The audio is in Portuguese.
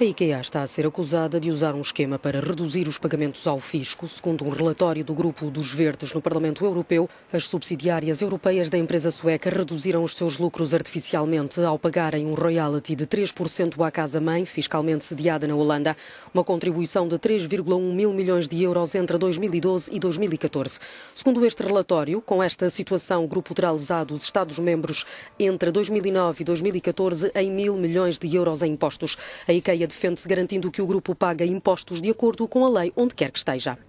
A IKEA está a ser acusada de usar um esquema para reduzir os pagamentos ao fisco. Segundo um relatório do Grupo dos Verdes no Parlamento Europeu, as subsidiárias europeias da empresa sueca reduziram os seus lucros artificialmente ao pagarem um royalty de 3% à casa-mãe, fiscalmente sediada na Holanda, uma contribuição de 3,1 mil milhões de euros entre 2012 e 2014. Segundo este relatório, com esta situação, o grupo terá lesado os Estados-membros entre 2009 e 2014 em mil milhões de euros em impostos. A IKEA defende-se garantindo que o grupo paga impostos de acordo com a lei onde quer que esteja.